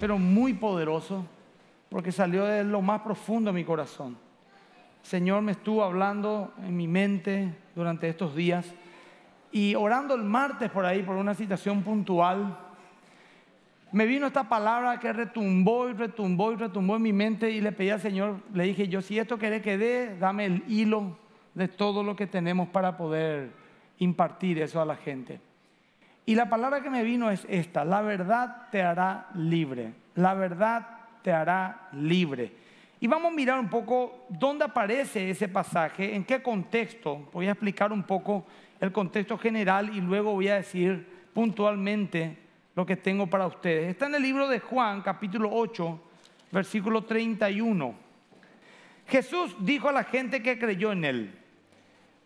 pero muy poderoso, porque salió de lo más profundo de mi corazón. Señor me estuvo hablando en mi mente durante estos días y orando el martes por ahí, por una situación puntual, me vino esta palabra que retumbó y retumbó y retumbó en mi mente y le pedí al Señor, le dije yo, si esto quiere que dé, dame el hilo de todo lo que tenemos para poder impartir eso a la gente. Y la palabra que me vino es esta, la verdad te hará libre, la verdad te hará libre. Y vamos a mirar un poco dónde aparece ese pasaje, en qué contexto. Voy a explicar un poco el contexto general y luego voy a decir puntualmente lo que tengo para ustedes. Está en el libro de Juan, capítulo 8, versículo 31. Jesús dijo a la gente que creyó en él,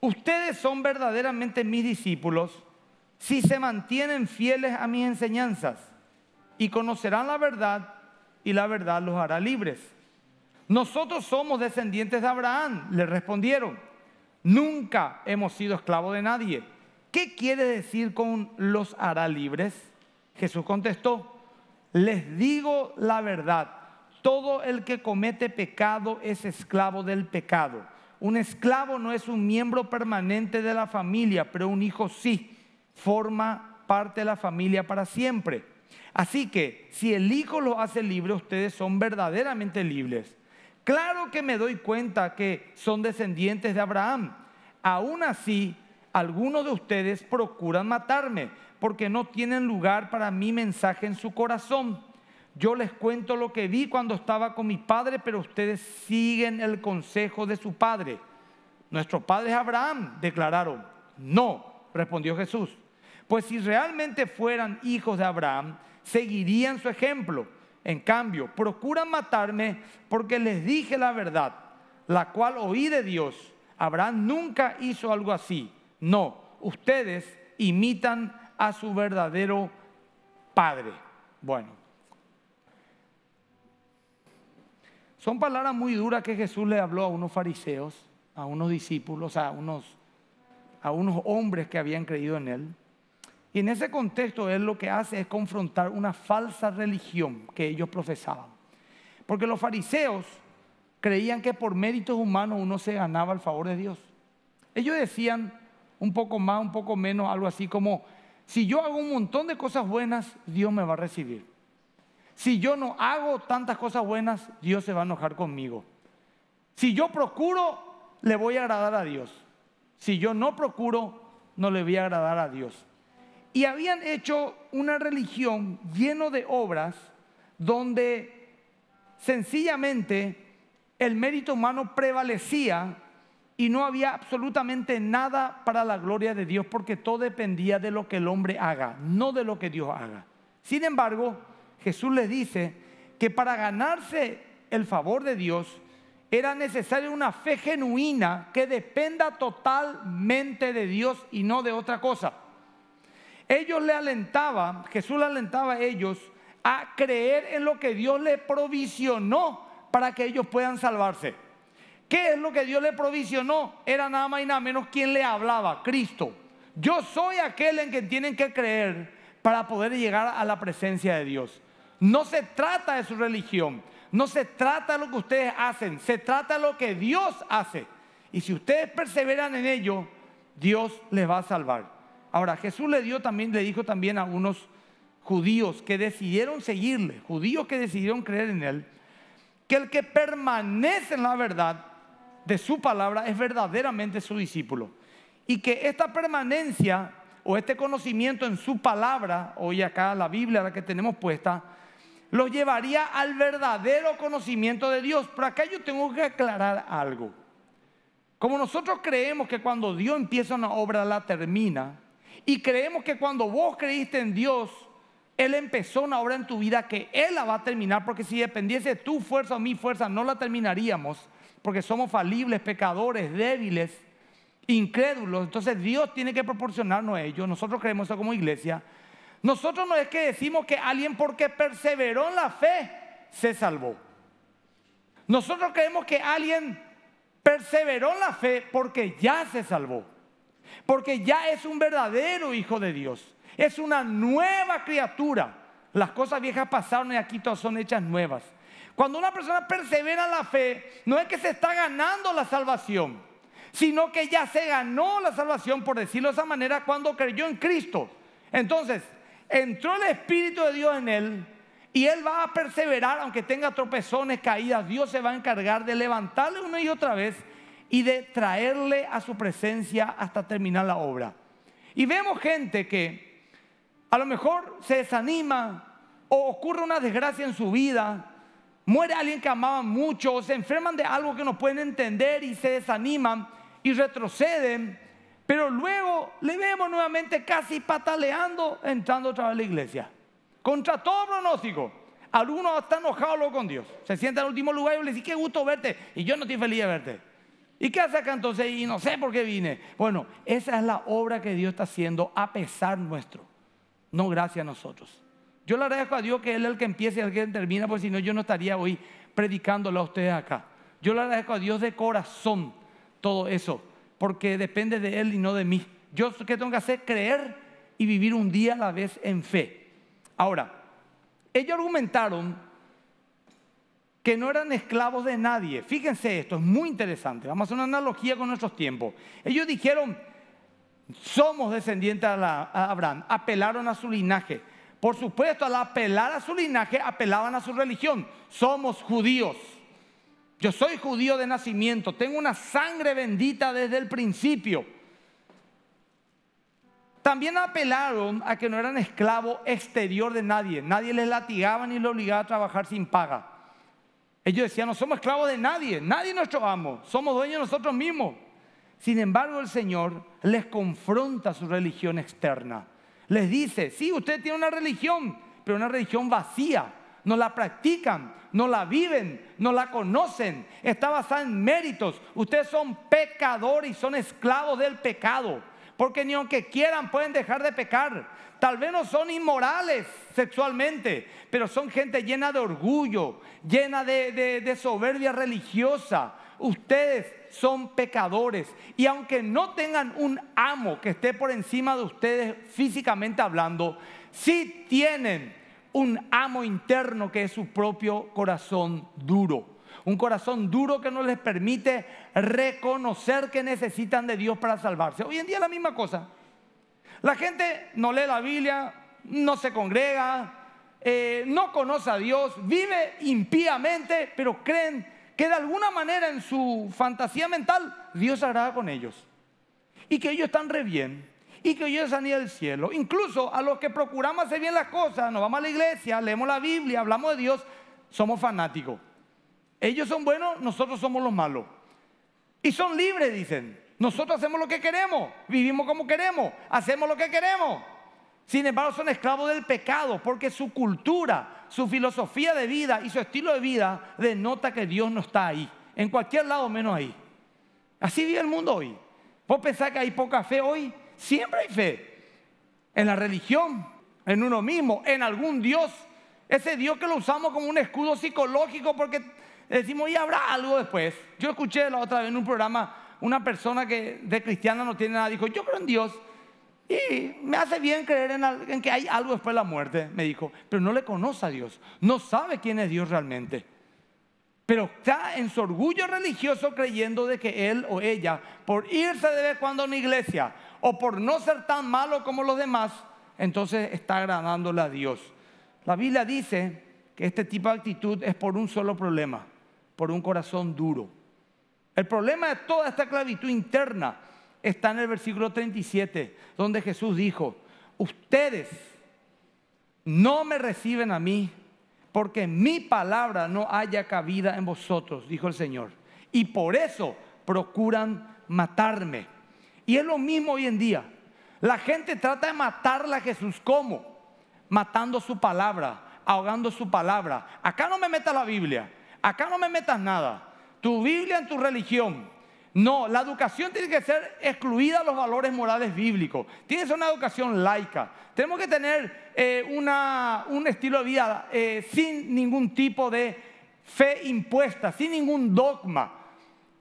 ustedes son verdaderamente mis discípulos si se mantienen fieles a mis enseñanzas y conocerán la verdad y la verdad los hará libres. Nosotros somos descendientes de Abraham, le respondieron. Nunca hemos sido esclavos de nadie. ¿Qué quiere decir con los hará libres? Jesús contestó, les digo la verdad, todo el que comete pecado es esclavo del pecado. Un esclavo no es un miembro permanente de la familia, pero un hijo sí forma parte de la familia para siempre. Así que si el Hijo lo hace libre ustedes son verdaderamente libres. Claro que me doy cuenta que son descendientes de Abraham. Aún así, algunos de ustedes procuran matarme porque no tienen lugar para mi mensaje en su corazón. Yo les cuento lo que vi cuando estaba con mi padre, pero ustedes siguen el consejo de su padre. Nuestro padre es Abraham, declararon. No, respondió Jesús. Pues si realmente fueran hijos de Abraham, seguirían su ejemplo. En cambio, procuran matarme porque les dije la verdad, la cual oí de Dios. Abraham nunca hizo algo así. No, ustedes imitan a su verdadero padre. Bueno, son palabras muy duras que Jesús le habló a unos fariseos, a unos discípulos, a unos, a unos hombres que habían creído en él. Y en ese contexto él lo que hace es confrontar una falsa religión que ellos profesaban. Porque los fariseos creían que por méritos humanos uno se ganaba el favor de Dios. Ellos decían un poco más, un poco menos, algo así como, si yo hago un montón de cosas buenas, Dios me va a recibir. Si yo no hago tantas cosas buenas, Dios se va a enojar conmigo. Si yo procuro, le voy a agradar a Dios. Si yo no procuro, no le voy a agradar a Dios. Y habían hecho una religión lleno de obras donde sencillamente el mérito humano prevalecía y no había absolutamente nada para la gloria de Dios porque todo dependía de lo que el hombre haga, no de lo que Dios haga. Sin embargo, Jesús le dice que para ganarse el favor de Dios era necesaria una fe genuina que dependa totalmente de Dios y no de otra cosa. Ellos le alentaban, Jesús le alentaba a ellos a creer en lo que Dios le provisionó para que ellos puedan salvarse. ¿Qué es lo que Dios le provisionó? Era nada más y nada menos quien le hablaba, Cristo. Yo soy aquel en quien tienen que creer para poder llegar a la presencia de Dios. No se trata de su religión, no se trata de lo que ustedes hacen, se trata de lo que Dios hace. Y si ustedes perseveran en ello, Dios les va a salvar. Ahora, Jesús le dio también, le dijo también a unos judíos que decidieron seguirle, judíos que decidieron creer en él, que el que permanece en la verdad de su palabra es verdaderamente su discípulo. Y que esta permanencia o este conocimiento en su palabra, hoy acá la Biblia la que tenemos puesta, los llevaría al verdadero conocimiento de Dios. Pero acá yo tengo que aclarar algo. Como nosotros creemos que cuando Dios empieza una obra la termina, y creemos que cuando vos creíste en Dios, Él empezó una obra en tu vida que Él la va a terminar, porque si dependiese de tu fuerza o mi fuerza, no la terminaríamos, porque somos falibles, pecadores, débiles, incrédulos. Entonces Dios tiene que proporcionarnos ello. Nosotros creemos eso como iglesia. Nosotros no es que decimos que alguien porque perseveró en la fe se salvó. Nosotros creemos que alguien perseveró en la fe porque ya se salvó porque ya es un verdadero hijo de Dios, es una nueva criatura. Las cosas viejas pasaron y aquí todas son hechas nuevas. Cuando una persona persevera en la fe, no es que se está ganando la salvación, sino que ya se ganó la salvación, por decirlo de esa manera, cuando creyó en Cristo. Entonces, entró el Espíritu de Dios en él y él va a perseverar, aunque tenga tropezones, caídas, Dios se va a encargar de levantarle una y otra vez y de traerle a su presencia hasta terminar la obra. Y vemos gente que a lo mejor se desanima o ocurre una desgracia en su vida, muere alguien que amaba mucho o se enferman de algo que no pueden entender y se desaniman y retroceden, pero luego le vemos nuevamente casi pataleando entrando otra vez a la iglesia. Contra todo pronóstico. Algunos están enojados con Dios. Se sienta en el último lugar y le dice qué gusto verte. Y yo no estoy feliz de verte. ¿Y qué hace acá entonces? Y no sé por qué vine. Bueno, esa es la obra que Dios está haciendo a pesar nuestro, no gracias a nosotros. Yo le agradezco a Dios que Él es el que empieza y el que termina, porque si no yo no estaría hoy predicándolo a ustedes acá. Yo le agradezco a Dios de corazón todo eso, porque depende de Él y no de mí. Yo qué tengo que hacer? Creer y vivir un día a la vez en fe. Ahora, ellos argumentaron que no eran esclavos de nadie. Fíjense esto, es muy interesante. Vamos a hacer una analogía con nuestros tiempos. Ellos dijeron, somos descendientes de Abraham, apelaron a su linaje. Por supuesto, al apelar a su linaje, apelaban a su religión. Somos judíos. Yo soy judío de nacimiento, tengo una sangre bendita desde el principio. También apelaron a que no eran esclavos exterior de nadie, nadie les latigaba ni les obligaba a trabajar sin paga. Ellos decían, no somos esclavos de nadie, nadie nos nuestro somos dueños de nosotros mismos. Sin embargo, el Señor les confronta su religión externa. Les dice, sí, usted tiene una religión, pero una religión vacía. No la practican, no la viven, no la conocen. Está basada en méritos. Ustedes son pecadores y son esclavos del pecado. Porque ni aunque quieran pueden dejar de pecar. Tal vez no son inmorales sexualmente, pero son gente llena de orgullo, llena de, soberbia religiosa. Ustedes son pecadores y aunque no tengan un amo que esté por encima de ustedes físicamente hablando, sí tienen un amo interno que es su propio corazón duro. Un corazón duro que no les permite reconocer que necesitan de Dios para salvarse. Hoy en día es la misma cosa. La gente no lee la Biblia, no se congrega, eh, no conoce a Dios, vive impíamente, pero creen que de alguna manera en su fantasía mental Dios agrada con ellos. Y que ellos están re bien. Y que ellos han ido al cielo. Incluso a los que procuramos hacer bien las cosas, nos vamos a la iglesia, leemos la Biblia, hablamos de Dios, somos fanáticos. Ellos son buenos, nosotros somos los malos. Y son libres, dicen. Nosotros hacemos lo que queremos, vivimos como queremos, hacemos lo que queremos. Sin embargo, son esclavos del pecado porque su cultura, su filosofía de vida y su estilo de vida denota que Dios no está ahí, en cualquier lado menos ahí. Así vive el mundo hoy. ¿Vos pensás que hay poca fe hoy? Siempre hay fe. En la religión, en uno mismo, en algún Dios. Ese Dios que lo usamos como un escudo psicológico porque decimos, y habrá algo después. Yo escuché la otra vez en un programa una persona que de cristiana no tiene nada, dijo, yo creo en Dios y me hace bien creer en, alguien que hay algo después de la muerte, me dijo, pero no le conoce a Dios, no sabe quién es Dios realmente. Pero está en su orgullo religioso creyendo de que él o ella, por irse de vez cuando a una iglesia o por no ser tan malo como los demás, entonces está agradándole a Dios. La Biblia dice que este tipo de actitud es por un solo problema, por un corazón duro. El problema de toda esta clavitud interna está en el versículo 37, donde Jesús dijo, ustedes no me reciben a mí porque mi palabra no haya cabida en vosotros, dijo el Señor. Y por eso procuran matarme. Y es lo mismo hoy en día. La gente trata de matarla a Jesús. ¿Cómo? Matando su palabra, ahogando su palabra. Acá no me metas la Biblia, acá no me metas nada tu Biblia en tu religión. No, la educación tiene que ser excluida de los valores morales bíblicos. Tiene que ser una educación laica. Tenemos que tener eh, un estilo de vida eh, sin ningún tipo de fe impuesta, sin ningún dogma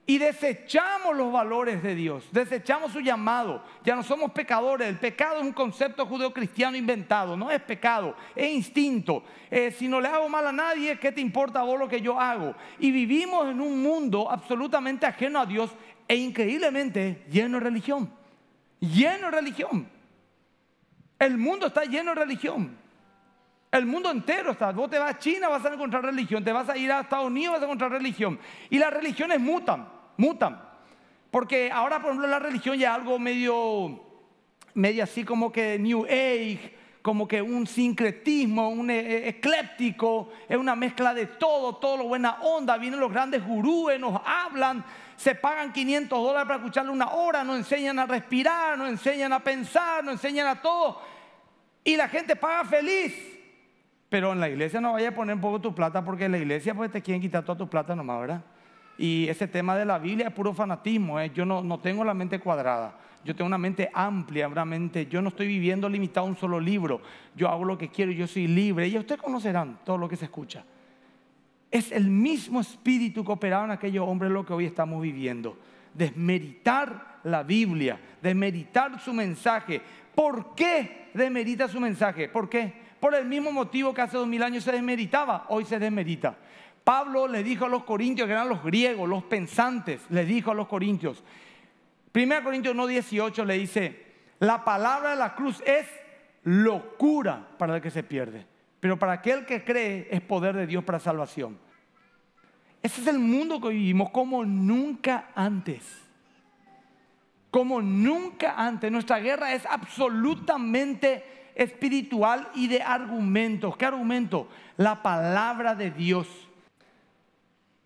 y desechamos los valores de Dios, desechamos su llamado. Ya no somos pecadores. El pecado es un concepto judeocristiano inventado, no es pecado, es instinto. Eh, si no le hago mal a nadie, ¿qué te importa a vos lo que yo hago? Y vivimos en un mundo absolutamente ajeno a Dios e increíblemente lleno de religión. Lleno de religión. El mundo está lleno de religión. El mundo entero está. Vos te vas a China, vas a encontrar religión. Te vas a ir a Estados Unidos, vas a encontrar religión. Y las religiones mutan, mutan. Porque ahora, por ejemplo, la religión ya es algo medio, medio así como que New Age, como que un sincretismo, un e, e, ecléptico, es una mezcla de todo, todo lo buena onda. Vienen los grandes gurúes, nos hablan, se pagan 500 dólares para escucharle una hora, nos enseñan a respirar, nos enseñan a pensar, nos enseñan a todo. Y la gente paga feliz. Pero en la iglesia no vaya a poner un poco tu plata porque en la iglesia pues te quieren quitar toda tu plata nomás, ¿verdad? Y ese tema de la Biblia es puro fanatismo, ¿eh? yo no, tengo la mente cuadrada, yo tengo una mente amplia, una yo no estoy viviendo limitado a un solo libro, yo hago lo que quiero, yo soy libre, y ustedes conocerán todo lo que se escucha. Es el mismo espíritu que operaba en aquellos hombres lo que hoy estamos viviendo. Desmeritar la Biblia, desmeritar su mensaje. ¿Por qué desmerita su mensaje? ¿Por qué? Por el mismo motivo que hace dos mil años se desmeritaba, hoy se desmerita. Pablo le dijo a los corintios, que eran los griegos, los pensantes, le dijo a los corintios. 1 Corintios 1.18 le dice, la palabra de la cruz es locura para el que se pierde, pero para aquel que cree es poder de Dios para salvación. Ese es el mundo que vivimos como nunca antes. Como nunca antes. Nuestra guerra es absolutamente espiritual y de argumentos. ¿Qué argumento? La palabra de Dios.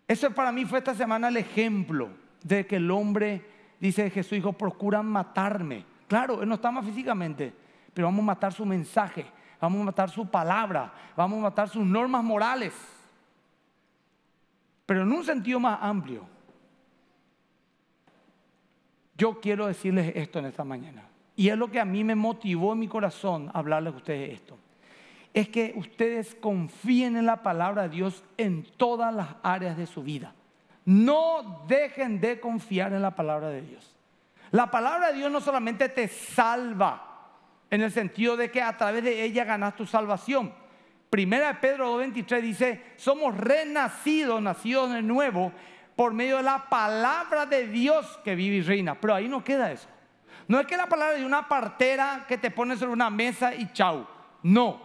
Eso para mí fue esta semana el ejemplo de que el hombre, dice Jesús, hijo, procuran matarme. Claro, él no está más físicamente, pero vamos a matar su mensaje, vamos a matar su palabra, vamos a matar sus normas morales. Pero en un sentido más amplio, yo quiero decirles esto en esta mañana y es lo que a mí me motivó en mi corazón a hablarles a ustedes esto, es que ustedes confíen en la palabra de Dios en todas las áreas de su vida. No dejen de confiar en la palabra de Dios. La palabra de Dios no solamente te salva, en el sentido de que a través de ella ganas tu salvación. Primera de Pedro 2.23 dice, somos renacidos, nacidos de nuevo, por medio de la palabra de Dios que vive y reina. Pero ahí no queda eso. No es que la palabra de una partera que te pone sobre una mesa y chau. No.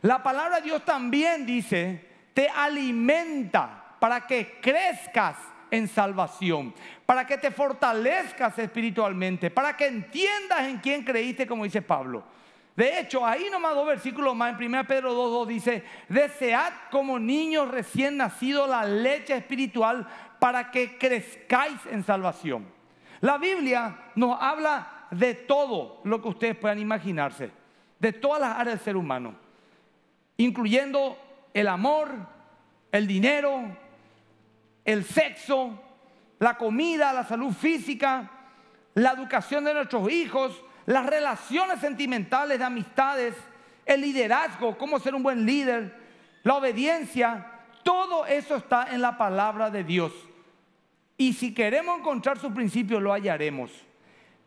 La palabra de Dios también dice, te alimenta para que crezcas en salvación, para que te fortalezcas espiritualmente, para que entiendas en quién creíste, como dice Pablo. De hecho, ahí nomás dos versículos más, en 1 Pedro 2.2 dice, desead como niños recién nacidos la leche espiritual para que crezcáis en salvación. La Biblia nos habla de todo lo que ustedes puedan imaginarse, de todas las áreas del ser humano, incluyendo el amor, el dinero, el sexo, la comida, la salud física, la educación de nuestros hijos, las relaciones sentimentales de amistades, el liderazgo, cómo ser un buen líder, la obediencia, todo eso está en la palabra de Dios. Y si queremos encontrar su principio, lo hallaremos.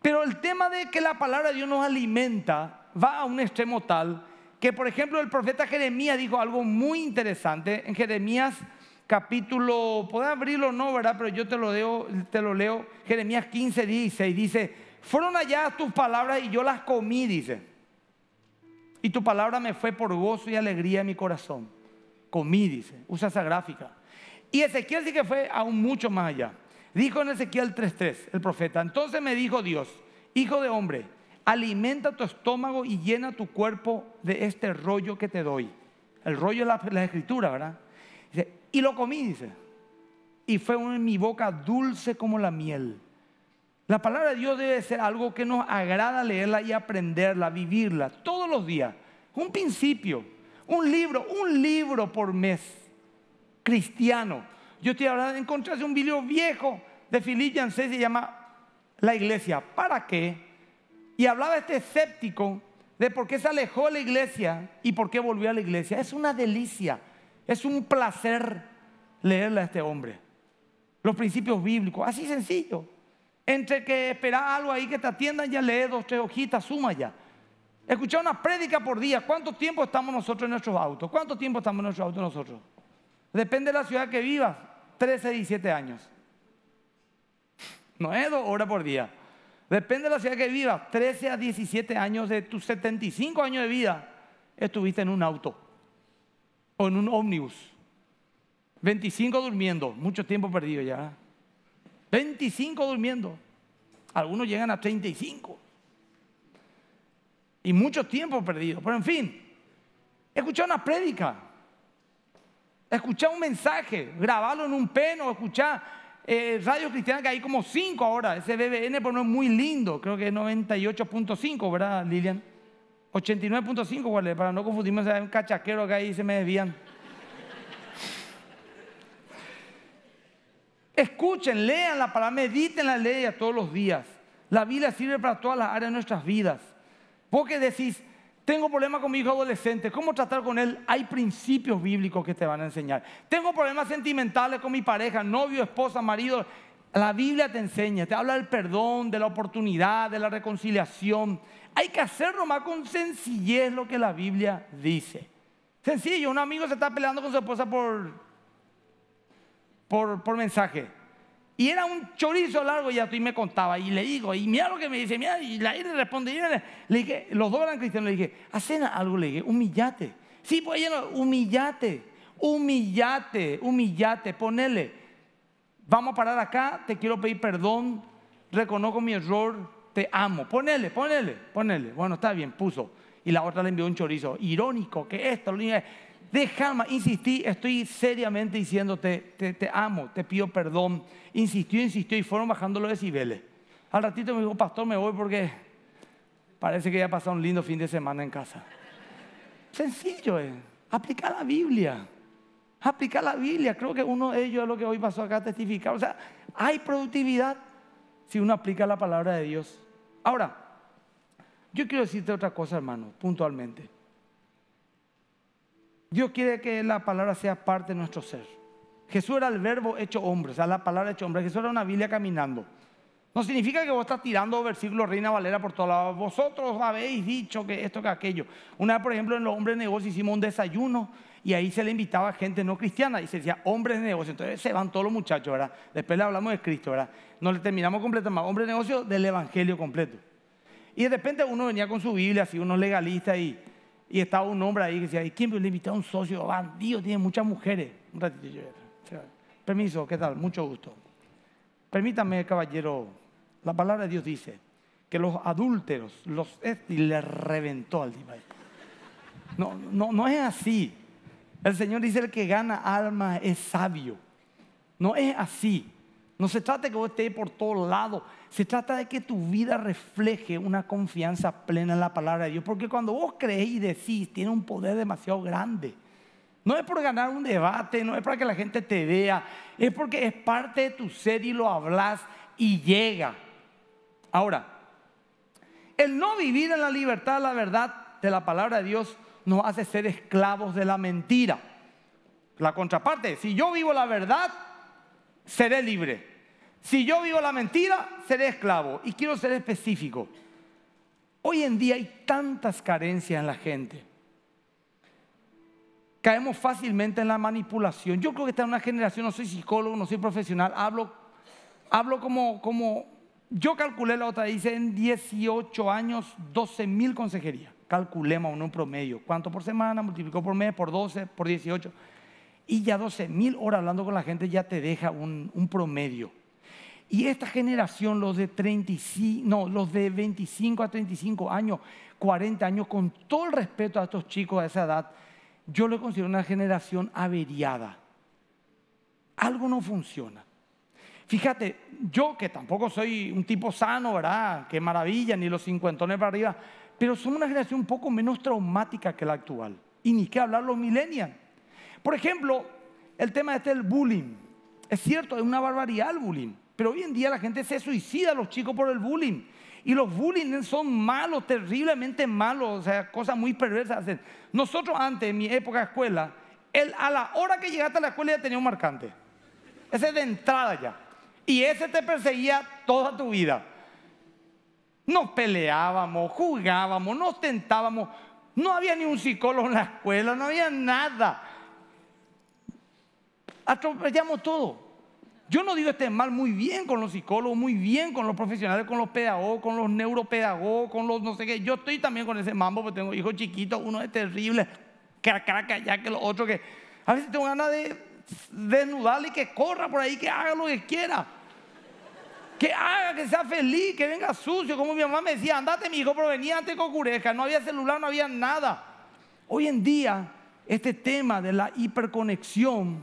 Pero el tema de que la palabra de Dios nos alimenta va a un extremo tal que, por ejemplo, el profeta Jeremías dijo algo muy interesante en Jeremías capítulo, podés abrirlo no, ¿verdad? Pero yo te lo, leo, te lo leo, Jeremías 15, dice, y dice, fueron allá tus palabras y yo las comí, dice. Y tu palabra me fue por gozo y alegría en mi corazón. Comí, dice, usa esa gráfica. Y Ezequiel sí que fue aún mucho más allá. Dijo en Ezequiel 3:3 el profeta, entonces me dijo Dios, hijo de hombre, alimenta tu estómago y llena tu cuerpo de este rollo que te doy. El rollo de la, escritura, ¿verdad? y lo comí, dice. Y fue en mi boca dulce como la miel. La palabra de Dios debe ser algo que nos agrada leerla y aprenderla, vivirla todos los días. Un principio, un libro, un libro por mes cristiano. Yo estoy hablando, encontrarse un video viejo de Philip que se llama La Iglesia. ¿Para qué? Y hablaba este escéptico de por qué se alejó de la iglesia y por qué volvió a la iglesia. Es una delicia, es un placer leerle a este hombre. Los principios bíblicos, así sencillo. Entre que esperar algo ahí que te atiendan, ya lee dos, tres hojitas, suma ya. Escuchar una prédica por día. ¿Cuánto tiempo estamos nosotros en nuestros autos? ¿Cuánto tiempo estamos en nuestros autos nosotros? Depende de la ciudad que vivas, 13, 17 años. No es dos horas por día. Depende de la ciudad que vivas, 13 a 17 años de tus 75 años de vida, estuviste en un auto o en un ómnibus. 25 durmiendo, mucho tiempo perdido ya. 25 durmiendo. Algunos llegan a 35. Y mucho tiempo perdido. Pero en fin, escuché una prédica Escuchá un mensaje, grabarlo en un pen o escuchá eh, Radio Cristiana, que hay como cinco ahora. Ese BBN, pero no es muy lindo. Creo que es 98.5, ¿verdad, Lilian? 89.5, vale Para no confundirme, es un cachaquero que ahí se me desvían. Escuchen, lean la palabra, mediten la ley todos los días. La Biblia sirve para todas las áreas de nuestras vidas. Porque decís, tengo problemas con mi hijo adolescente. ¿Cómo tratar con él? Hay principios bíblicos que te van a enseñar. Tengo problemas sentimentales con mi pareja, novio, esposa, marido. La Biblia te enseña, te habla del perdón, de la oportunidad, de la reconciliación. Hay que hacerlo más con sencillez lo que la Biblia dice. Sencillo, un amigo se está peleando con su esposa por, por, por mensaje. Y era un chorizo largo y a y me contaba. Y le digo, y mira lo que me dice, mira, y la le responde. Y le, dije, los dos eran cristianos, le dije, ¿hacen algo, le dije, humillate. Sí, pues lleno, humillate, humillate, humillate, ponele. Vamos a parar acá, te quiero pedir perdón, reconozco mi error, te amo. Ponele, ponele, ponele. Bueno, está bien, puso. Y la otra le envió un chorizo. Irónico que esto, lo que... Déjame, insistí, estoy seriamente diciéndote, te, amo, te pido perdón. Insistió, insistió y fueron bajando los decibeles. Al ratito me dijo, pastor, me voy porque parece que ya pasado un lindo fin de semana en casa. Sencillo eh. aplicar la Biblia. Aplicar la Biblia, creo que uno de ellos es lo que hoy pasó acá a testificar. O sea, hay productividad si uno aplica la palabra de Dios. Ahora, yo quiero decirte otra cosa, hermano, puntualmente. Dios quiere que la palabra sea parte de nuestro ser. Jesús era el verbo hecho hombre, o sea, la palabra hecho hombre. Jesús era una Biblia caminando. No significa que vos estás tirando versículos Reina Valera por todos lados. Vosotros habéis dicho que esto, que aquello. Una vez, por ejemplo, en los hombres de negocios hicimos un desayuno y ahí se le invitaba a gente no cristiana y se decía hombres de negocio. Entonces se van todos los muchachos, ¿verdad? Después le hablamos de Cristo, ¿verdad? No le terminamos completo más. Hombres de negocio del evangelio completo. Y de repente uno venía con su Biblia, así uno legalista y y estaba un hombre ahí que decía, ¿y quién me invitó a un socio? Dios tiene muchas mujeres. Un ratito yo Permiso, ¿qué tal? Mucho gusto. Permítame, caballero, la palabra de Dios dice que los adúlteros, los... Y le reventó al diva No, no, no es así. El Señor dice, el que gana alma es sabio. No es así. No se trata de que vos estés por todos lados. Se trata de que tu vida refleje una confianza plena en la palabra de Dios. Porque cuando vos crees y decís, tiene un poder demasiado grande. No es por ganar un debate, no es para que la gente te vea. Es porque es parte de tu ser y lo hablas y llega. Ahora, el no vivir en la libertad, de la verdad de la palabra de Dios nos hace ser esclavos de la mentira. La contraparte, si yo vivo la verdad, seré libre. Si yo vivo la mentira, seré esclavo. Y quiero ser específico. Hoy en día hay tantas carencias en la gente. Caemos fácilmente en la manipulación. Yo creo que está en una generación, no soy psicólogo, no soy profesional, hablo, como, como, yo calculé la otra, dice en 18 años 12 mil consejerías. Calculemos un promedio. ¿Cuánto por semana? Multiplicó por mes, por 12, por 18. Y ya 12 mil horas hablando con la gente ya te deja un, promedio. Y esta generación, los de, no, los de 25 a 35 años, 40 años, con todo el respeto a estos chicos a esa edad, yo lo considero una generación averiada. Algo no funciona. Fíjate, yo que tampoco soy un tipo sano, ¿verdad? Qué maravilla, ni los cincuentones para arriba, pero somos una generación un poco menos traumática que la actual. Y ni qué hablar los millennials. Por ejemplo, el tema este del bullying. Es cierto, es una barbaridad el bullying. Pero hoy en día la gente se suicida los chicos por el bullying. Y los bullying son malos, terriblemente malos, o sea, cosas muy perversas Nosotros antes, en mi época de escuela, el, a la hora que llegaste a la escuela ya tenía un marcante. Ese de entrada ya. Y ese te perseguía toda tu vida. Nos peleábamos, jugábamos, nos tentábamos. No había ni un psicólogo en la escuela, no había nada atropellamos todo. Yo no digo este mal muy bien con los psicólogos, muy bien con los profesionales, con los pedagogos, con los neuropedagogos, con los no sé qué. Yo estoy también con ese mambo porque tengo hijos chiquitos, uno es terrible, caraca, ya que los otro que... A veces tengo ganas de desnudarle y que corra por ahí, que haga lo que quiera. Que haga, que sea feliz, que venga sucio. Como mi mamá me decía, andate mi hijo, pero venía antes con cureja. No había celular, no había nada. Hoy en día, este tema de la hiperconexión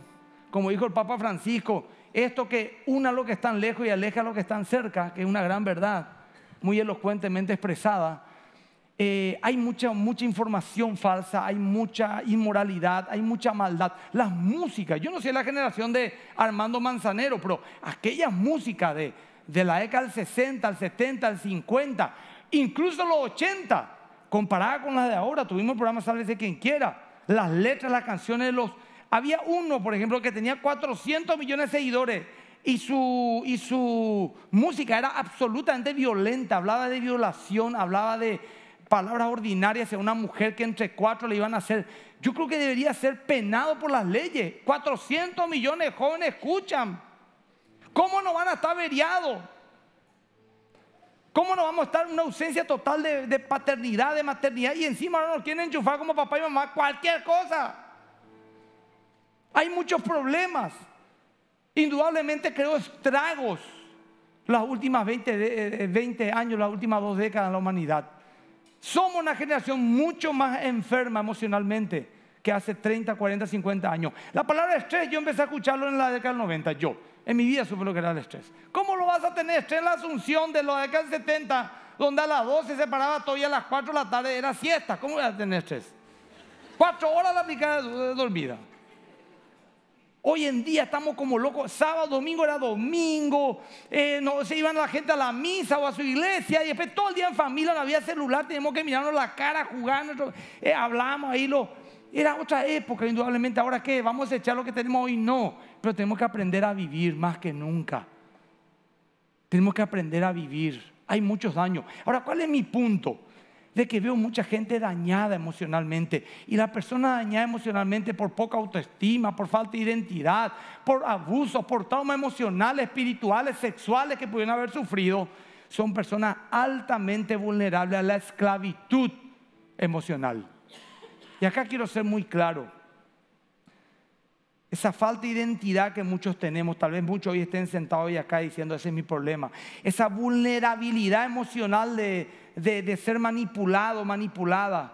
como dijo el Papa Francisco, esto que una lo que están lejos y aleja lo que están cerca, que es una gran verdad, muy elocuentemente expresada. Eh, hay mucha, mucha información falsa, hay mucha inmoralidad, hay mucha maldad. Las músicas, yo no sé la generación de Armando Manzanero, pero aquellas músicas de, la época del 60, al 70, al 50, incluso los 80, comparada con las de ahora, tuvimos programas, de quien quiera. Las letras, las canciones de los había uno, por ejemplo, que tenía 400 millones de seguidores y su, y su música era absolutamente violenta, hablaba de violación, hablaba de palabras ordinarias a una mujer que entre cuatro le iban a hacer. Yo creo que debería ser penado por las leyes. 400 millones de jóvenes escuchan. ¿Cómo no van a estar averiados? ¿Cómo no vamos a estar en una ausencia total de, de paternidad, de maternidad? Y encima no nos quieren enchufar como papá y mamá cualquier cosa. Hay muchos problemas. Indudablemente creo estragos las últimas 20, eh, años, las últimas dos décadas de la humanidad. Somos una generación mucho más enferma emocionalmente que hace 30, 40, 50 años. La palabra estrés yo empecé a escucharlo en la década del 90, yo. En mi vida supe lo que era el estrés. ¿Cómo lo vas a tener? Estrés en la Asunción de la década del 70, donde a las 12 se paraba todavía a las 4 de la tarde, era siesta. ¿Cómo vas a tener estrés? Cuatro horas la de dormida. Hoy en día estamos como locos. Sábado, domingo era domingo. Eh, no se iban la gente a la misa o a su iglesia. Y después todo el día en familia, la vida celular, tenemos que mirarnos la cara, jugar. Eh, hablamos ahí. Lo, era otra época, indudablemente. Ahora qué, vamos a echar lo que tenemos hoy. No, pero tenemos que aprender a vivir más que nunca. Tenemos que aprender a vivir. Hay muchos daños. Ahora, ¿cuál es mi punto? de que veo mucha gente dañada emocionalmente. Y la persona dañada emocionalmente por poca autoestima, por falta de identidad, por abusos, por traumas emocionales, espirituales, sexuales que pudieron haber sufrido, son personas altamente vulnerables a la esclavitud emocional. Y acá quiero ser muy claro. Esa falta de identidad que muchos tenemos, tal vez muchos hoy estén sentados hoy acá diciendo, ese es mi problema. Esa vulnerabilidad emocional de, de, ser manipulado, manipulada,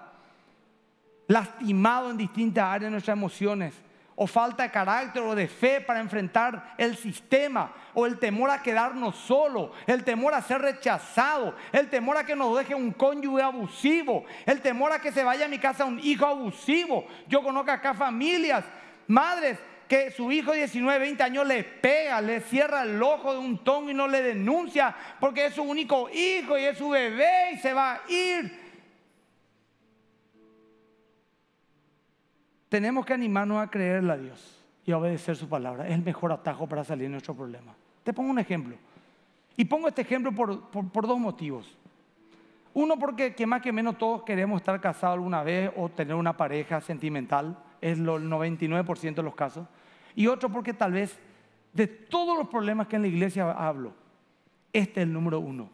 lastimado en distintas áreas de nuestras emociones, o falta de carácter o de fe para enfrentar el sistema, o el temor a quedarnos solo el temor a ser rechazado, el temor a que nos deje un cónyuge abusivo, el temor a que se vaya a mi casa un hijo abusivo. Yo conozco acá familias, madres que su hijo de 19, 20 años le pega, le cierra el ojo de un tongo y no le denuncia porque es su único hijo y es su bebé y se va a ir. Tenemos que animarnos a creerle a Dios y a obedecer su palabra. Es el mejor atajo para salir de nuestro problema. Te pongo un ejemplo. Y pongo este ejemplo por, dos motivos. Uno, porque más que menos todos queremos estar casados alguna vez o tener una pareja sentimental, es el 99% de los casos y otro porque tal vez de todos los problemas que en la iglesia hablo, este es el número uno.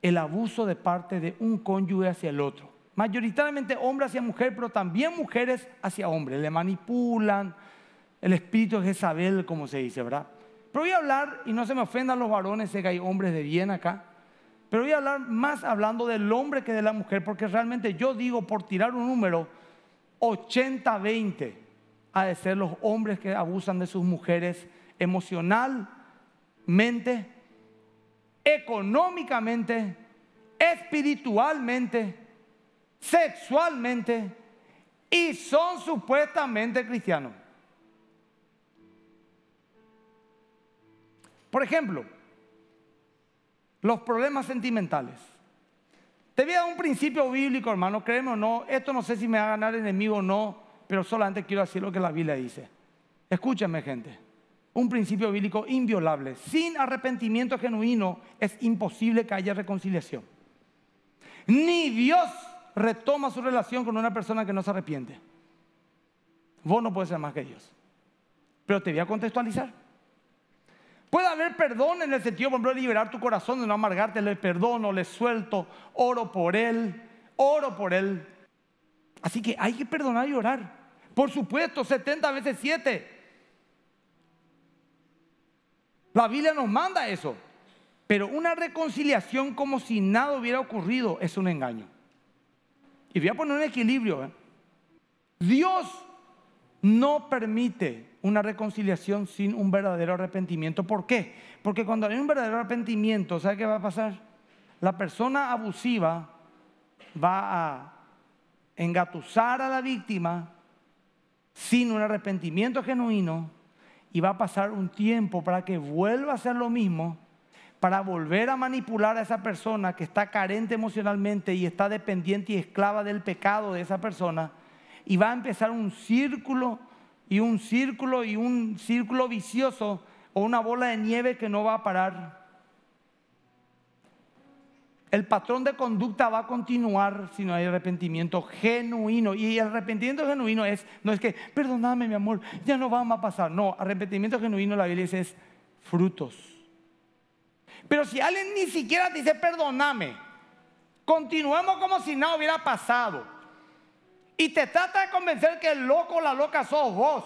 El abuso de parte de un cónyuge hacia el otro. Mayoritariamente hombre hacia mujer, pero también mujeres hacia hombre. Le manipulan, el espíritu de Jezabel, como se dice, ¿verdad? Pero voy a hablar, y no se me ofendan los varones, sé que hay hombres de bien acá, pero voy a hablar más hablando del hombre que de la mujer, porque realmente yo digo, por tirar un número, 80-20 de ser los hombres que abusan de sus mujeres emocionalmente, económicamente, espiritualmente, sexualmente y son supuestamente cristianos. Por ejemplo, los problemas sentimentales. Te voy a dar un principio bíblico, hermano, créeme o no, esto no sé si me va a ganar enemigo o no, pero solamente quiero decir lo que la Biblia dice. Escúchame gente. Un principio bíblico inviolable. Sin arrepentimiento genuino es imposible que haya reconciliación. Ni Dios retoma su relación con una persona que no se arrepiente. Vos no puedes ser más que Dios. Pero te voy a contextualizar. Puede haber perdón en el sentido, por ejemplo, de liberar tu corazón, de no amargarte, le perdono, le suelto, oro por él, oro por él. Así que hay que perdonar y orar. Por supuesto, 70 veces 7. La Biblia nos manda eso. Pero una reconciliación como si nada hubiera ocurrido es un engaño. Y voy a poner un equilibrio. ¿eh? Dios no permite una reconciliación sin un verdadero arrepentimiento. ¿Por qué? Porque cuando hay un verdadero arrepentimiento, ¿sabe qué va a pasar? La persona abusiva va a engatusar a la víctima sin un arrepentimiento genuino y va a pasar un tiempo para que vuelva a hacer lo mismo, para volver a manipular a esa persona que está carente emocionalmente y está dependiente y esclava del pecado de esa persona, y va a empezar un círculo y un círculo y un círculo vicioso o una bola de nieve que no va a parar el patrón de conducta va a continuar si no hay arrepentimiento genuino. Y el arrepentimiento genuino es, no es que, perdóname mi amor, ya no vamos a pasar. No, arrepentimiento genuino la Biblia dice es frutos. Pero si alguien ni siquiera te dice, perdóname, continuamos como si nada hubiera pasado. Y te trata de convencer que el loco o la loca sos vos.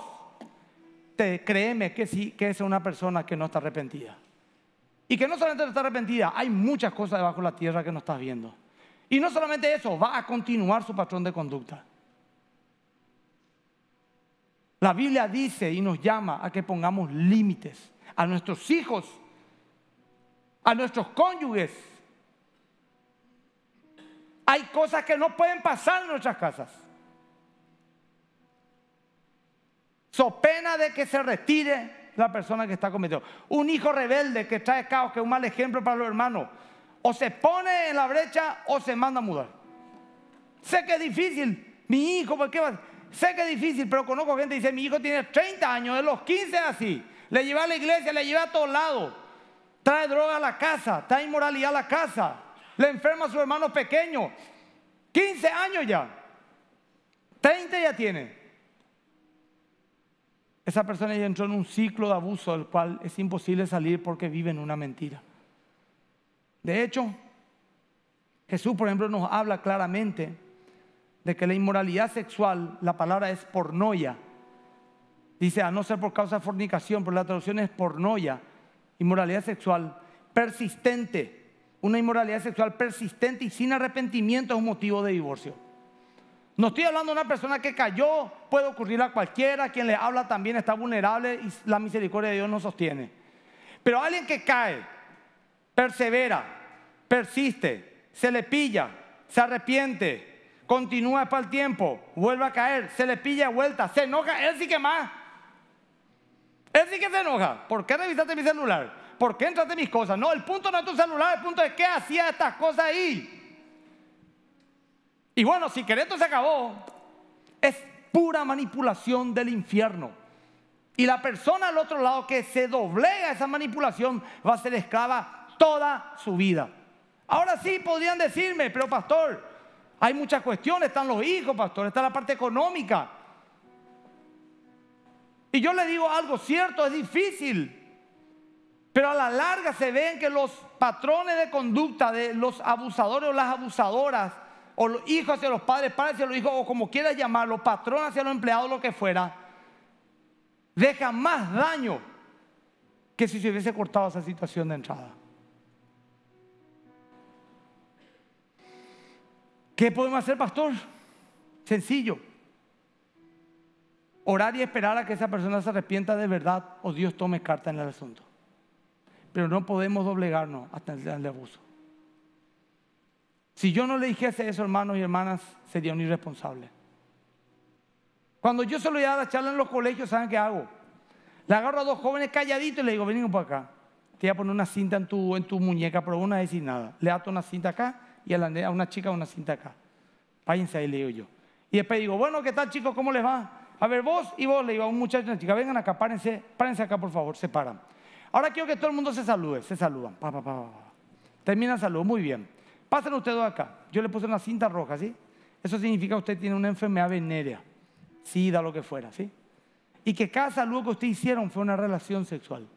Te, créeme que sí, que es una persona que no está arrepentida. Y que no solamente está arrepentida, hay muchas cosas debajo de la tierra que no estás viendo. Y no solamente eso, va a continuar su patrón de conducta. La Biblia dice y nos llama a que pongamos límites a nuestros hijos, a nuestros cónyuges. Hay cosas que no pueden pasar en nuestras casas. So pena de que se retire, la persona que está cometiendo. Un hijo rebelde que trae caos, que es un mal ejemplo para los hermanos. O se pone en la brecha o se manda a mudar. Sé que es difícil. Mi hijo, porque Sé que es difícil, pero conozco gente que dice, mi hijo tiene 30 años, de los 15 así. Le lleva a la iglesia, le lleva a todos lados. Trae droga a la casa, trae inmoralidad a la casa. Le enferma a su hermano pequeño. 15 años ya. 30 ya tiene esa persona ya entró en un ciclo de abuso del cual es imposible salir porque vive en una mentira. De hecho, Jesús, por ejemplo, nos habla claramente de que la inmoralidad sexual, la palabra es pornoya, Dice, a no ser por causa de fornicación, pero la traducción es pornoya. inmoralidad sexual persistente. Una inmoralidad sexual persistente y sin arrepentimiento es un motivo de divorcio. No estoy hablando de una persona que cayó, puede ocurrir a cualquiera, quien le habla también está vulnerable y la misericordia de Dios no sostiene. Pero alguien que cae, persevera, persiste, se le pilla, se arrepiente, continúa para el tiempo, vuelve a caer, se le pilla de vuelta, se enoja, él sí que más. Él sí que se enoja. ¿Por qué revisaste mi celular? ¿Por qué entraste en mis cosas? No, el punto no es tu celular, el punto es qué hacía estas cosas ahí. Y bueno, si Querétaro se acabó, es pura manipulación del infierno. Y la persona al otro lado que se doblega a esa manipulación va a ser esclava toda su vida. Ahora sí podrían decirme, pero pastor, hay muchas cuestiones, están los hijos, pastor, está la parte económica. Y yo le digo algo cierto, es difícil, pero a la larga se ven que los patrones de conducta de los abusadores o las abusadoras o los hijos hacia los padres, padres hacia los hijos, o como quieras llamarlo, patrón hacia los empleados, lo que fuera, deja más daño que si se hubiese cortado esa situación de entrada. ¿Qué podemos hacer, pastor? Sencillo. Orar y esperar a que esa persona se arrepienta de verdad o Dios tome carta en el asunto. Pero no podemos doblegarnos hasta el abuso. Si yo no le dijese eso, hermanos y hermanas, sería un irresponsable. Cuando yo se lo voy a dar a charla en los colegios, ¿saben qué hago? Le agarro a dos jóvenes calladitos y le digo, Venimos por acá. Te voy a poner una cinta en tu, muñeca, pero una vez sin nada. Le ato una cinta acá y a, una chica una cinta acá. Váyanse ahí, le digo yo. Y después digo, bueno, ¿qué tal chicos? ¿Cómo les va? A ver, vos y vos, le digo a un muchacho y una chica, vengan acá, párense, párense acá, por favor, se paran. Ahora quiero que todo el mundo se salude, se saludan. Pa, pa, Termina el muy bien. Pásenlo ustedes acá. Yo le puse una cinta roja, ¿sí? Eso significa que usted tiene una enfermedad venérea, sida, lo que fuera, ¿sí? Y que casa luego que usted hicieron fue una relación sexual.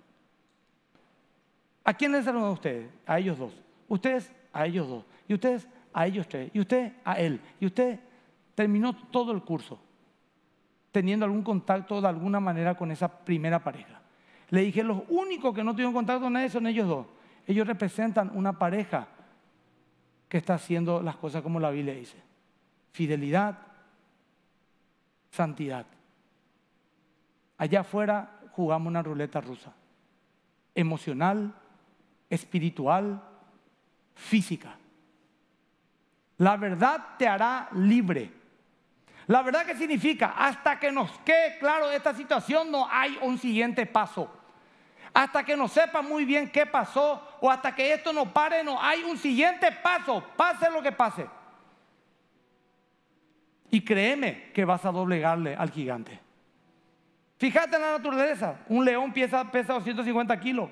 ¿A quién le a ustedes? A ellos dos. Ustedes a ellos dos. Y ustedes a ellos tres. Y usted a él. Y usted terminó todo el curso teniendo algún contacto de alguna manera con esa primera pareja. Le dije, los únicos que no tuvieron contacto con nadie son ellos dos. Ellos representan una pareja que está haciendo las cosas como la Biblia dice. Fidelidad, santidad. Allá afuera jugamos una ruleta rusa, emocional, espiritual, física. La verdad te hará libre. La verdad qué significa, hasta que nos quede claro esta situación, no hay un siguiente paso. Hasta que nos sepa muy bien qué pasó, o hasta que esto no pare, no hay un siguiente paso, pase lo que pase. Y créeme que vas a doblegarle al gigante. Fíjate en la naturaleza, un león pesa, pesa 250 kilos.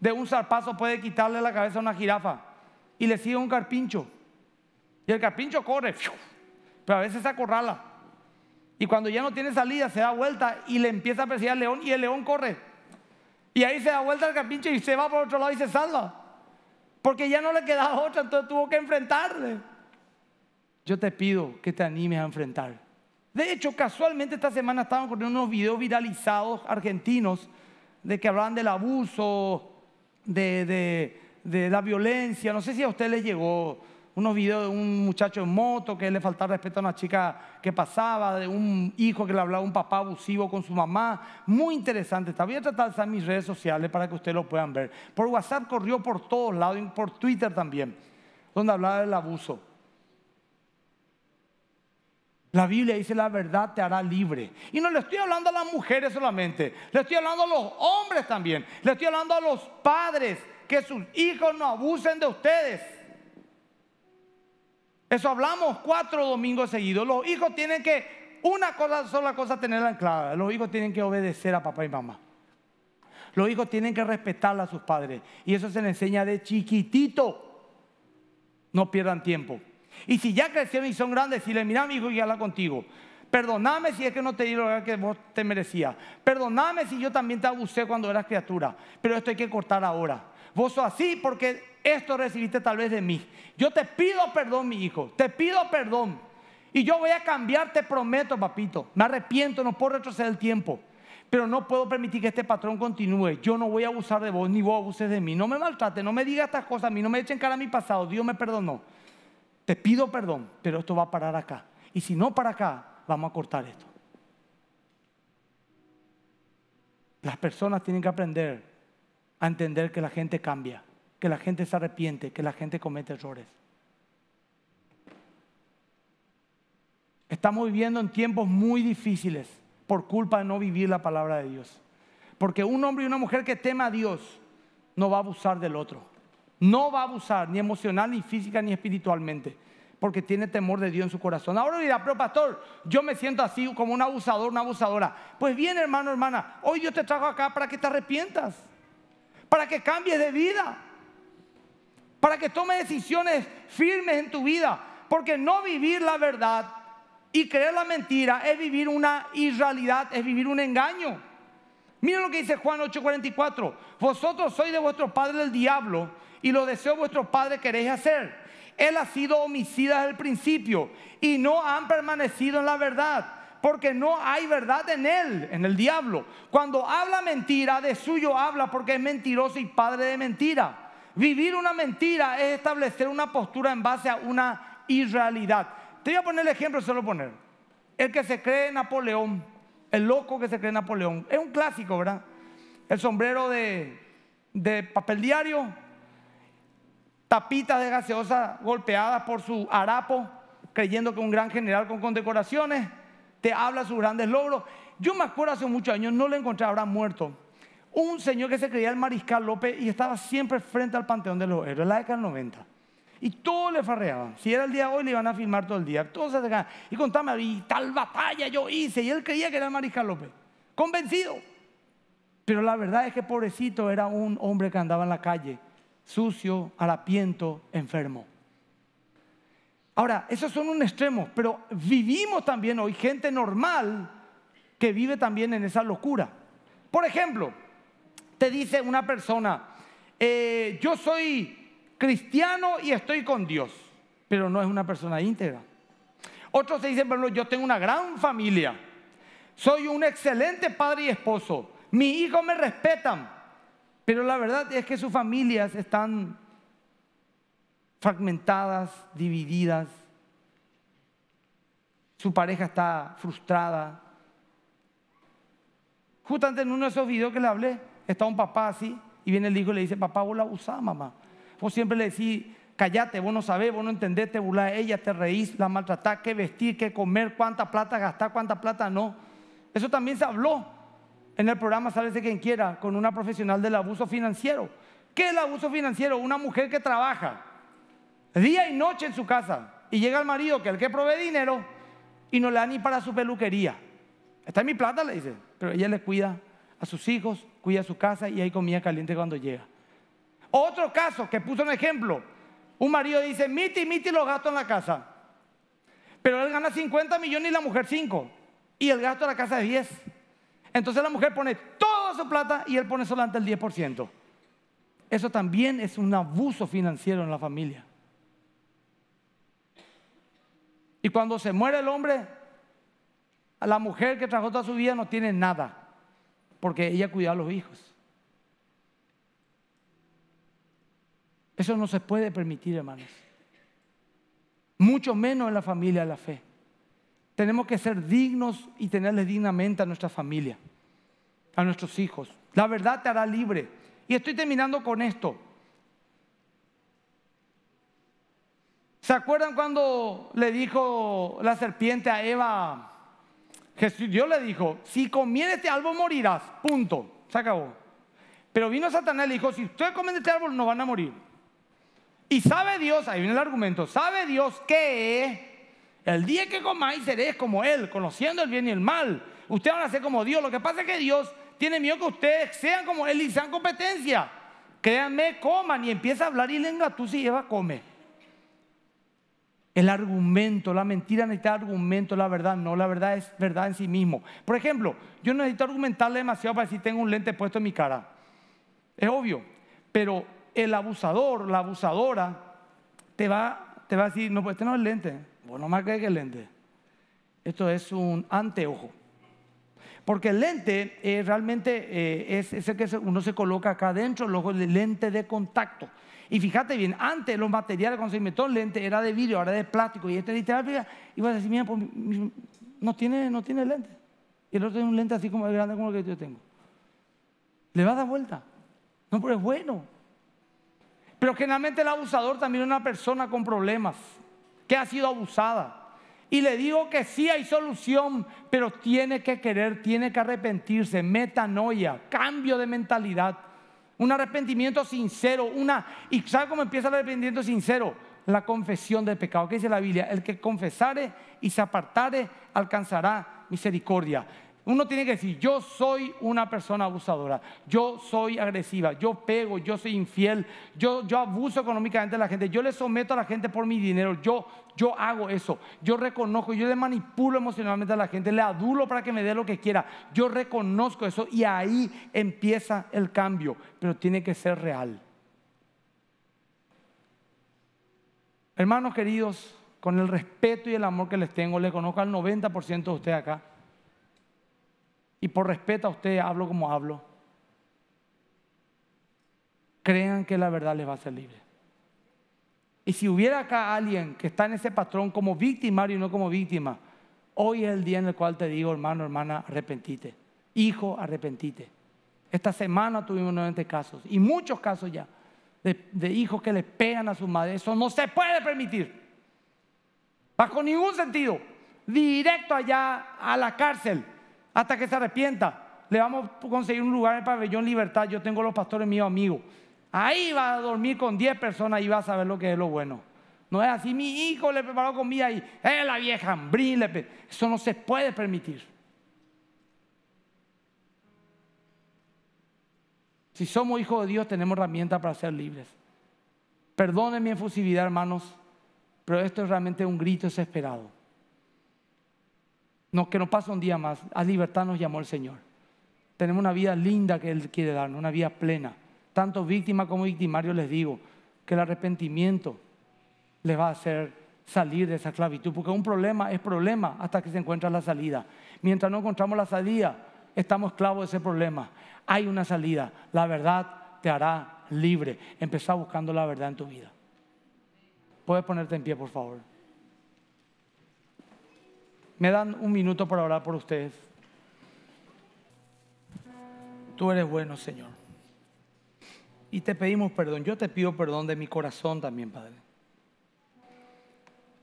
De un zarpazo puede quitarle la cabeza a una jirafa y le sigue un carpincho. Y el carpincho corre, pero a veces acorrala. Y cuando ya no tiene salida, se da vuelta y le empieza a perseguir al león y el león corre. Y ahí se da vuelta el capincho y se va por otro lado y se salva. Porque ya no le quedaba otra, entonces tuvo que enfrentarle. Yo te pido que te animes a enfrentar. De hecho, casualmente esta semana estaban con unos videos viralizados argentinos de que hablaban del abuso, de, de la violencia. No sé si a usted les llegó unos videos de un muchacho en moto que le faltaba respeto a una chica que pasaba, de un hijo que le hablaba a un papá abusivo con su mamá. Muy interesante. Voy a tratar de usar mis redes sociales para que ustedes lo puedan ver. Por WhatsApp corrió por todos lados, y por Twitter también, donde hablaba del abuso. La Biblia dice la verdad te hará libre. Y no le estoy hablando a las mujeres solamente, le estoy hablando a los hombres también, le estoy hablando a los padres, que sus hijos no abusen de ustedes. Eso hablamos cuatro domingos seguidos. Los hijos tienen que, una cosa, sola cosa, tenerla clara. Los hijos tienen que obedecer a papá y mamá. Los hijos tienen que respetar a sus padres. Y eso se les enseña de chiquitito. No pierdan tiempo. Y si ya crecieron y son grandes, si le mira a mi hijo y habla contigo. Perdóname si es que no te di lo que vos te merecías. Perdóname si yo también te abusé cuando eras criatura. Pero esto hay que cortar ahora. Vos sos así porque esto recibiste tal vez de mí. Yo te pido perdón, mi hijo. Te pido perdón. Y yo voy a cambiar, te prometo, papito. Me arrepiento, no puedo retroceder el tiempo. Pero no puedo permitir que este patrón continúe. Yo no voy a abusar de vos, ni vos abuses de mí. No me maltrate, no me digas estas cosas a mí, no me echen cara a mi pasado. Dios me perdonó. Te pido perdón, pero esto va a parar acá. Y si no para acá, vamos a cortar esto. Las personas tienen que aprender a entender que la gente cambia, que la gente se arrepiente, que la gente comete errores. Estamos viviendo en tiempos muy difíciles por culpa de no vivir la palabra de Dios. Porque un hombre y una mujer que tema a Dios no va a abusar del otro. No va a abusar ni emocional, ni física, ni espiritualmente. Porque tiene temor de Dios en su corazón. Ahora dirá, pero pastor, yo me siento así como un abusador, una abusadora. Pues bien, hermano, hermana, hoy yo te trajo acá para que te arrepientas para que cambies de vida, para que tomes decisiones firmes en tu vida, porque no vivir la verdad y creer la mentira es vivir una irrealidad, es vivir un engaño. Mira lo que dice Juan 8:44, vosotros sois de vuestro padre el diablo y lo deseo vuestro padre queréis hacer. Él ha sido homicida desde el principio y no han permanecido en la verdad porque no hay verdad en él, en el diablo. Cuando habla mentira, de suyo habla porque es mentiroso y padre de mentira. Vivir una mentira es establecer una postura en base a una irrealidad. Te voy a poner el ejemplo, se lo poner. El que se cree Napoleón, el loco que se cree Napoleón, es un clásico, ¿verdad? El sombrero de, de papel diario, tapitas de gaseosa golpeadas por su harapo, creyendo que un gran general con condecoraciones, te habla sus grandes logros. Yo me acuerdo hace muchos años, no le encontré, ahora muerto, un señor que se creía el Mariscal López y estaba siempre frente al Panteón de los Héroes, la década del 90. Y todo le farreaban. Si era el día de hoy, le iban a filmar todo el día. Todos se Y contame, y tal batalla yo hice. Y él creía que era el Mariscal López. Convencido. Pero la verdad es que pobrecito era un hombre que andaba en la calle, sucio, harapiento, enfermo. Ahora, esos son un extremo, pero vivimos también hoy gente normal que vive también en esa locura. Por ejemplo, te dice una persona, eh, yo soy cristiano y estoy con Dios, pero no es una persona íntegra. Otros se dicen, pero yo tengo una gran familia, soy un excelente padre y esposo, mis hijos me respetan, pero la verdad es que sus familias están fragmentadas, divididas. Su pareja está frustrada. Justamente en uno de esos videos que le hablé, está un papá así, y viene el hijo y le dice, papá, vos la usás, mamá. Vos siempre le decís, callate, vos no sabés, vos no entendés, te burlás ella, te reís, la maltratás, qué vestir, qué comer, cuánta plata gastar, cuánta plata no. Eso también se habló en el programa de quien quiera, con una profesional del abuso financiero. ¿Qué es el abuso financiero? Una mujer que trabaja día y noche en su casa. Y llega el marido, que es el que provee dinero, y no le da ni para su peluquería. Está en mi plata, le dice. Pero ella le cuida a sus hijos, cuida su casa y hay comida caliente cuando llega. Otro caso que puso un ejemplo. Un marido dice, miti, miti los gasto en la casa. Pero él gana 50 millones y la mujer 5. Y el gasto de la casa es 10. Entonces la mujer pone toda su plata y él pone solamente el 10%. Eso también es un abuso financiero en la familia. Y cuando se muere el hombre, a la mujer que trabajó toda su vida no tiene nada, porque ella cuidaba a los hijos. Eso no se puede permitir, hermanos. Mucho menos en la familia de la fe. Tenemos que ser dignos y tenerle dignamente a nuestra familia, a nuestros hijos. La verdad te hará libre. Y estoy terminando con esto. ¿Se acuerdan cuando le dijo la serpiente a Eva? Dios le dijo, si comienes este árbol morirás, punto, se acabó. Pero vino Satanás y le dijo, si ustedes comen este árbol no van a morir. Y sabe Dios, ahí viene el argumento, sabe Dios que el día que comáis seréis como Él, conociendo el bien y el mal. Ustedes van a ser como Dios. Lo que pasa es que Dios tiene miedo que ustedes sean como Él y sean competencia. Créanme, coman y empieza a hablar y lengua. tú si Eva come. El argumento, la mentira necesita argumento, la verdad no, la verdad es verdad en sí mismo. Por ejemplo, yo no necesito argumentarle demasiado para decir tengo un lente puesto en mi cara. Es obvio, pero el abusador, la abusadora, te va, te va a decir, no, pues este no es el lente. Bueno, más que el lente. Esto es un anteojo. Porque el lente eh, realmente eh, es ese que uno se coloca acá dentro, el ojo, el lente de contacto. Y fíjate bien, antes los materiales cuando se inventó el lente era de vidrio, ahora de plástico y este de terapia. Y vas a decir, mira, pues, no tiene, no tiene lente. Y el otro tiene un lente así como grande como el que yo tengo. Le va a dar vuelta. No, pero es bueno. Pero generalmente el abusador también es una persona con problemas, que ha sido abusada. Y le digo que sí hay solución, pero tiene que querer, tiene que arrepentirse, metanoia, cambio de mentalidad un arrepentimiento sincero, una... ¿Y sabe cómo empieza el arrepentimiento sincero? La confesión del pecado. ¿Qué dice la Biblia? El que confesare y se apartare alcanzará misericordia. Uno tiene que decir, yo soy una persona abusadora, yo soy agresiva, yo pego, yo soy infiel, yo, yo abuso económicamente a la gente, yo le someto a la gente por mi dinero, yo, yo hago eso, yo reconozco, yo le manipulo emocionalmente a la gente, le adulo para que me dé lo que quiera, yo reconozco eso y ahí empieza el cambio, pero tiene que ser real. Hermanos queridos, con el respeto y el amor que les tengo, le conozco al 90% de ustedes acá. Y por respeto a usted hablo como hablo. Crean que la verdad les va a ser libre. Y si hubiera acá alguien que está en ese patrón como victimario y no como víctima, hoy es el día en el cual te digo, hermano, hermana, arrepentite. Hijo, arrepentite. Esta semana tuvimos 90 casos y muchos casos ya de, hijos que le pegan a sus madres. Eso no se puede permitir. Bajo ningún sentido. Directo allá a la cárcel hasta que se arrepienta. Le vamos a conseguir un lugar en el pabellón Libertad. Yo tengo los pastores míos amigos. Ahí va a dormir con 10 personas y va a saber lo que es lo bueno. No es así, mi hijo le preparó comida y eh, la vieja brille, Eso no se puede permitir. Si somos hijos de Dios, tenemos herramientas para ser libres. Perdónen mi efusividad, hermanos, pero esto es realmente un grito desesperado. No, que no pasa un día más. A libertad nos llamó el Señor. Tenemos una vida linda que Él quiere darnos, una vida plena. Tanto víctima como victimario les digo que el arrepentimiento les va a hacer salir de esa esclavitud, porque un problema es problema hasta que se encuentra la salida. Mientras no encontramos la salida, estamos esclavos de ese problema. Hay una salida. La verdad te hará libre. Empezá buscando la verdad en tu vida. Puedes ponerte en pie, por favor. Me dan un minuto para hablar por ustedes. Tú eres bueno, Señor. Y te pedimos perdón. Yo te pido perdón de mi corazón también, Padre.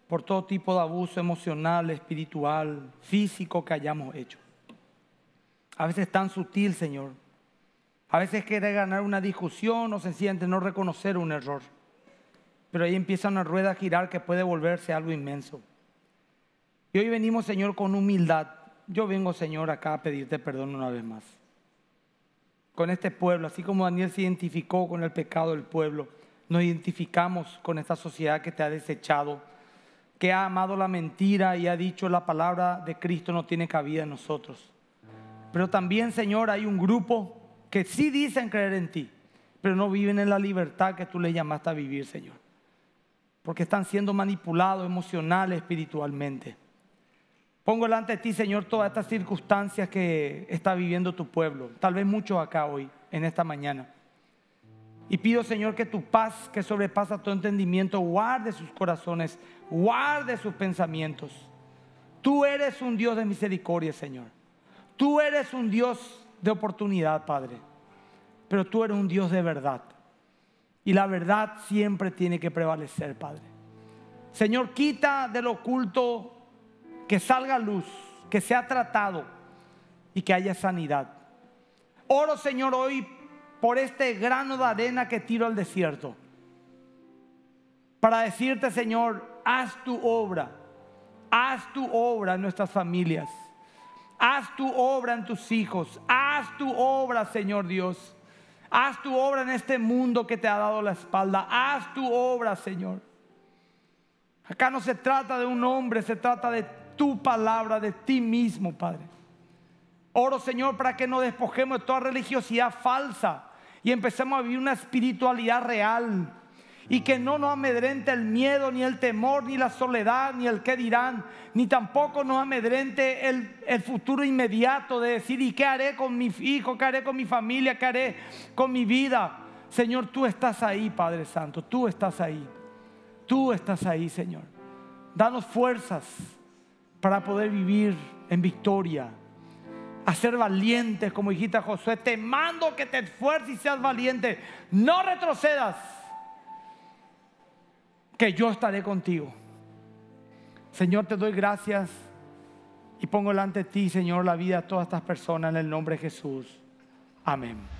Por todo tipo de abuso emocional, espiritual, físico que hayamos hecho. A veces tan sutil, Señor. A veces quiere ganar una discusión o siente no reconocer un error. Pero ahí empieza una rueda a girar que puede volverse algo inmenso. Y hoy venimos, Señor, con humildad. Yo vengo, Señor, acá a pedirte perdón una vez más. Con este pueblo, así como Daniel se identificó con el pecado del pueblo, nos identificamos con esta sociedad que te ha desechado, que ha amado la mentira y ha dicho la palabra de Cristo no tiene cabida en nosotros. Pero también, Señor, hay un grupo que sí dicen creer en ti, pero no viven en la libertad que tú les llamaste a vivir, Señor. Porque están siendo manipulados emocional, espiritualmente. Pongo delante de ti, Señor, todas estas circunstancias que está viviendo tu pueblo, tal vez muchos acá hoy, en esta mañana. Y pido, Señor, que tu paz, que sobrepasa tu entendimiento, guarde sus corazones, guarde sus pensamientos. Tú eres un Dios de misericordia, Señor. Tú eres un Dios de oportunidad, Padre. Pero tú eres un Dios de verdad. Y la verdad siempre tiene que prevalecer, Padre. Señor, quita del oculto que salga luz, que sea tratado y que haya sanidad. Oro, Señor, hoy por este grano de arena que tiro al desierto. Para decirte, Señor, haz tu obra, haz tu obra en nuestras familias, haz tu obra en tus hijos, haz tu obra, Señor Dios, haz tu obra en este mundo que te ha dado la espalda, haz tu obra, Señor. Acá no se trata de un hombre, se trata de tu palabra de ti mismo, Padre. Oro, Señor, para que no despojemos de toda religiosidad falsa y empecemos a vivir una espiritualidad real. Y que no nos amedrente el miedo, ni el temor, ni la soledad, ni el qué dirán, ni tampoco nos amedrente el, futuro inmediato de decir, ¿y qué haré con mi hijo ¿Qué haré con mi familia? ¿Qué haré con mi vida? Señor, tú estás ahí, Padre Santo, tú estás ahí. Tú estás ahí, Señor. Danos fuerzas para poder vivir en victoria. A ser valientes, como dijiste a Josué, te mando que te esfuerces y seas valiente. No retrocedas, que yo estaré contigo. Señor, te doy gracias y pongo delante de ti, Señor, la vida de todas estas personas en el nombre de Jesús. Amén.